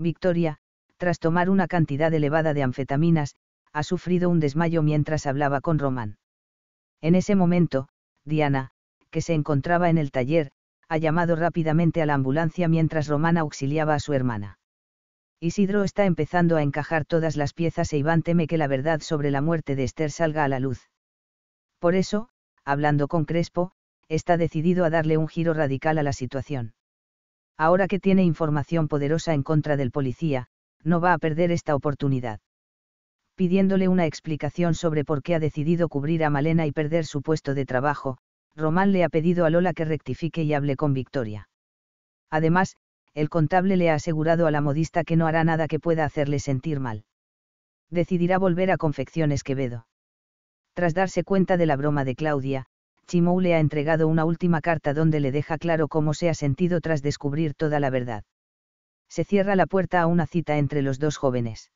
Victoria, tras tomar una cantidad elevada de anfetaminas, ha sufrido un desmayo mientras hablaba con Román. En ese momento, Diana, que se encontraba en el taller, ha llamado rápidamente a la ambulancia mientras Román auxiliaba a su hermana. Isidro está empezando a encajar todas las piezas e Iván teme que la verdad sobre la muerte de Esther salga a la luz. Por eso, hablando con Crespo, está decidido a darle un giro radical a la situación ahora que tiene información poderosa en contra del policía, no va a perder esta oportunidad. Pidiéndole una explicación sobre por qué ha decidido cubrir a Malena y perder su puesto de trabajo, Román le ha pedido a Lola que rectifique y hable con Victoria. Además, el contable le ha asegurado a la modista que no hará nada que pueda hacerle sentir mal. Decidirá volver a Confecciones Quevedo. Tras darse cuenta de la broma de Claudia, Chimou le ha entregado una última carta donde le deja claro cómo se ha sentido tras descubrir toda la verdad. Se cierra la puerta a una cita entre los dos jóvenes.